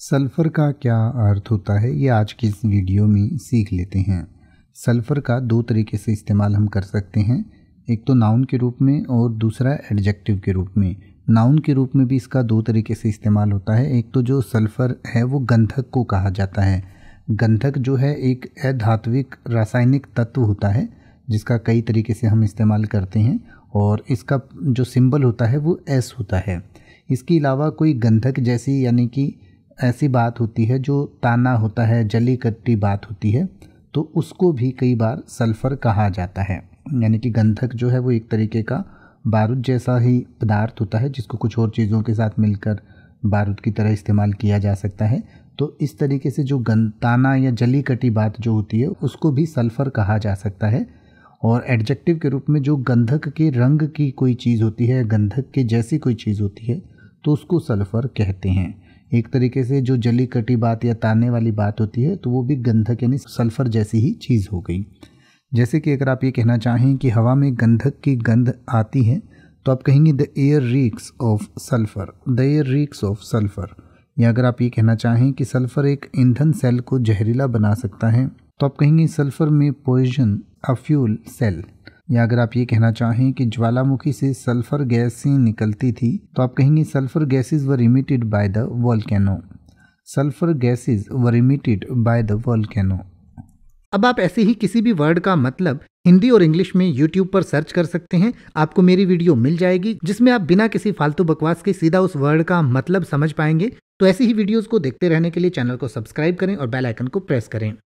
sulphur का क्या अर्थ होता है ये आज की इस वीडियो में सीख लेते हैं सल्फ़र का दो तरीके से इस्तेमाल हम कर सकते हैं एक तो नाउन के रूप में और दूसरा एडजेक्टिव के रूप में नाउन के रूप में भी इसका दो तरीके से इस्तेमाल होता है एक तो जो सल्फ़र है वो गंधक को कहा जाता है गंधक जो है एक अधात्विक रासायनिक तत्व होता है जिसका कई तरीके से हम इस्तेमाल करते हैं और इसका जो सिंबल होता है वो एस होता है इसके अलावा कोई गंधक जैसी यानी कि ऐसी बात होती है जो ताना होता है जली कट्टी बात होती है तो उसको भी कई बार सल्फ़र कहा जाता है यानी कि गंधक जो है वो एक तरीके का बारूद जैसा ही पदार्थ होता है जिसको कुछ और चीज़ों के साथ मिलकर बारूद की तरह इस्तेमाल किया जा सकता है तो इस तरीके से जो गंताना या जली कटी बात जो होती है उसको भी सल्फ़र कहा जा सकता है और एडजेक्टिव के रूप में जो गंधक के रंग की कोई चीज़ होती है गंधक के जैसी कोई चीज़ होती है तो उसको सल्फ़र कहते हैं एक तरीके से जो जली कटी बात या ताने वाली बात होती है तो वो भी गंधक यानी सल्फर जैसी ही चीज़ हो गई जैसे कि अगर आप ये कहना चाहें कि हवा में गंधक की गंध आती है तो आप कहेंगे the air reeks of sulphur the air reeks of sulphur या अगर आप ये कहना चाहें कि सल्फ़र एक ईंधन सेल को जहरीला बना सकता है तो आप कहेंगे सल्फ़र में अ अफ्यूल सेल या अगर आप ये कहना चाहें कि ज्वालामुखी से सल्फर गैसें निकलती थी तो आप कहेंगे sulphur gases were emitted by the volcano sulphur gases were emitted by the volcano अब आप ऐसे ही किसी भी वर्ड का मतलब हिंदी और इंग्लिश में यूट्यूब पर सर्च कर सकते हैं आपको मेरी वीडियो मिल जाएगी जिसमें आप बिना किसी फालतू बकवास के सीधा उस वर्ड का मतलब समझ पाएंगे तो ऐसी ही वीडियोस को देखते रहने के लिए चैनल को सब्सक्राइब करें और बेल आइकन को प्रेस करें